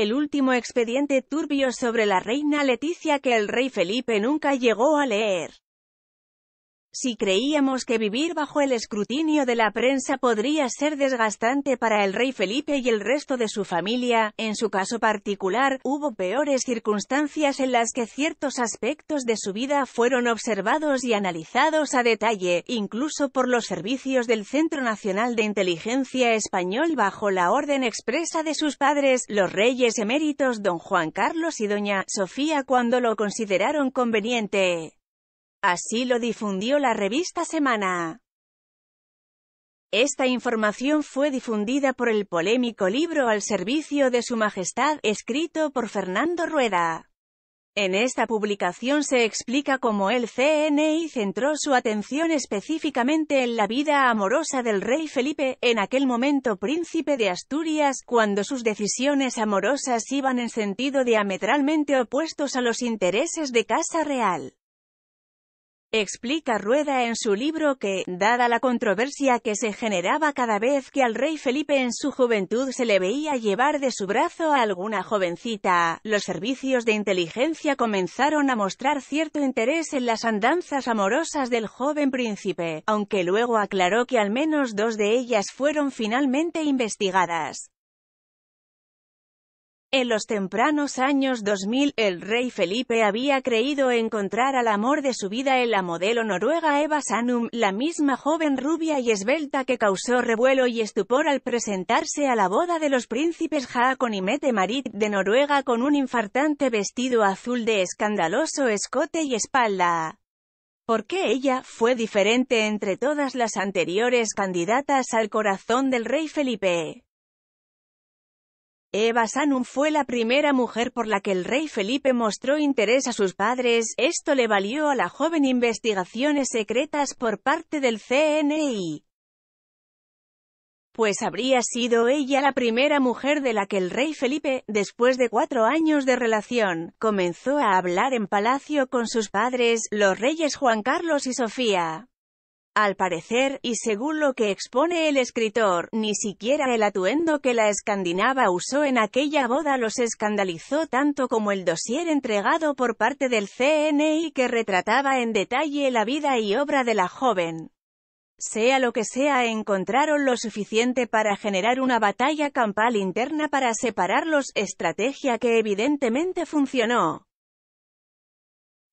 el último expediente turbio sobre la reina Leticia que el rey Felipe nunca llegó a leer. Si creíamos que vivir bajo el escrutinio de la prensa podría ser desgastante para el rey Felipe y el resto de su familia, en su caso particular, hubo peores circunstancias en las que ciertos aspectos de su vida fueron observados y analizados a detalle, incluso por los servicios del Centro Nacional de Inteligencia Español bajo la orden expresa de sus padres, los reyes eméritos don Juan Carlos y doña Sofía cuando lo consideraron conveniente. Así lo difundió la revista Semana. Esta información fue difundida por el polémico libro Al servicio de su majestad, escrito por Fernando Rueda. En esta publicación se explica cómo el CNI centró su atención específicamente en la vida amorosa del rey Felipe, en aquel momento príncipe de Asturias, cuando sus decisiones amorosas iban en sentido diametralmente opuestos a los intereses de Casa Real. Explica Rueda en su libro que, dada la controversia que se generaba cada vez que al rey Felipe en su juventud se le veía llevar de su brazo a alguna jovencita, los servicios de inteligencia comenzaron a mostrar cierto interés en las andanzas amorosas del joven príncipe, aunque luego aclaró que al menos dos de ellas fueron finalmente investigadas. En los tempranos años 2000, el rey Felipe había creído encontrar al amor de su vida en la modelo noruega Eva Sanum, la misma joven rubia y esbelta que causó revuelo y estupor al presentarse a la boda de los príncipes Haakon y Mette Marit de Noruega con un infartante vestido azul de escandaloso escote y espalda. ¿Por qué ella fue diferente entre todas las anteriores candidatas al corazón del rey Felipe? Eva Sanum fue la primera mujer por la que el rey Felipe mostró interés a sus padres, esto le valió a la joven investigaciones secretas por parte del CNI, pues habría sido ella la primera mujer de la que el rey Felipe, después de cuatro años de relación, comenzó a hablar en palacio con sus padres, los reyes Juan Carlos y Sofía. Al parecer, y según lo que expone el escritor, ni siquiera el atuendo que la escandinava usó en aquella boda los escandalizó tanto como el dossier entregado por parte del CNI que retrataba en detalle la vida y obra de la joven. Sea lo que sea, encontraron lo suficiente para generar una batalla campal interna para separarlos, estrategia que evidentemente funcionó.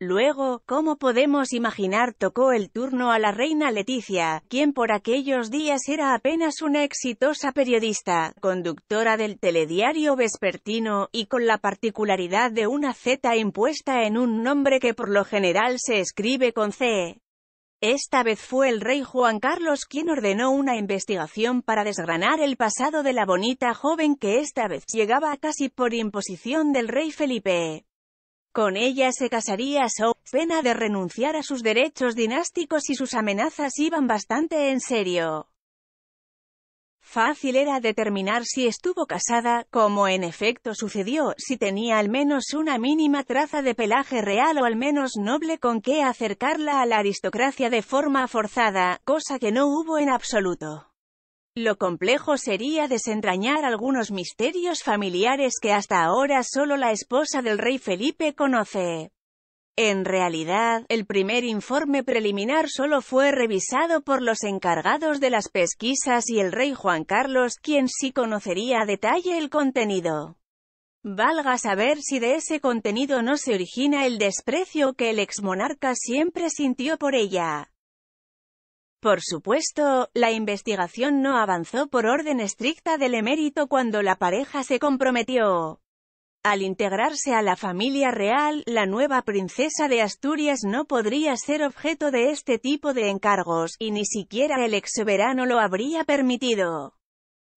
Luego, como podemos imaginar, tocó el turno a la reina Leticia, quien por aquellos días era apenas una exitosa periodista, conductora del telediario vespertino, y con la particularidad de una Z impuesta en un nombre que por lo general se escribe con C. Esta vez fue el rey Juan Carlos quien ordenó una investigación para desgranar el pasado de la bonita joven que esta vez llegaba casi por imposición del rey Felipe. Con ella se casaría So, pena de renunciar a sus derechos dinásticos y sus amenazas iban bastante en serio. Fácil era determinar si estuvo casada, como en efecto sucedió, si tenía al menos una mínima traza de pelaje real o al menos noble con que acercarla a la aristocracia de forma forzada, cosa que no hubo en absoluto. Lo complejo sería desentrañar algunos misterios familiares que hasta ahora solo la esposa del rey Felipe conoce. En realidad, el primer informe preliminar solo fue revisado por los encargados de las pesquisas y el rey Juan Carlos, quien sí conocería a detalle el contenido. Valga saber si de ese contenido no se origina el desprecio que el exmonarca siempre sintió por ella. Por supuesto, la investigación no avanzó por orden estricta del emérito cuando la pareja se comprometió. Al integrarse a la familia real, la nueva princesa de Asturias no podría ser objeto de este tipo de encargos, y ni siquiera el ex soberano lo habría permitido.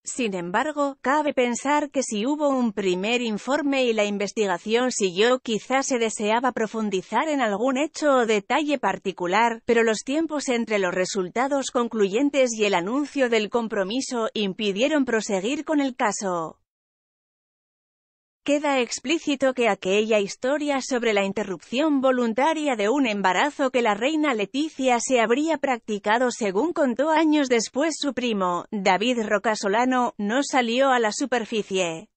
Sin embargo, cabe pensar que si hubo un primer informe y la investigación siguió, quizás se deseaba profundizar en algún hecho o detalle particular, pero los tiempos entre los resultados concluyentes y el anuncio del compromiso impidieron proseguir con el caso queda explícito que aquella historia sobre la interrupción voluntaria de un embarazo que la reina Leticia se habría practicado según contó años después su primo, David Rocasolano, no salió a la superficie.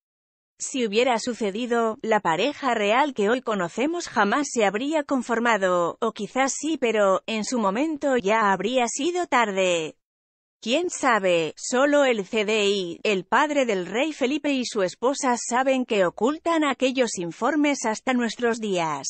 Si hubiera sucedido, la pareja real que hoy conocemos jamás se habría conformado, o quizás sí pero, en su momento ya habría sido tarde. ¿Quién sabe? Solo el CDI, el padre del rey Felipe y su esposa saben que ocultan aquellos informes hasta nuestros días.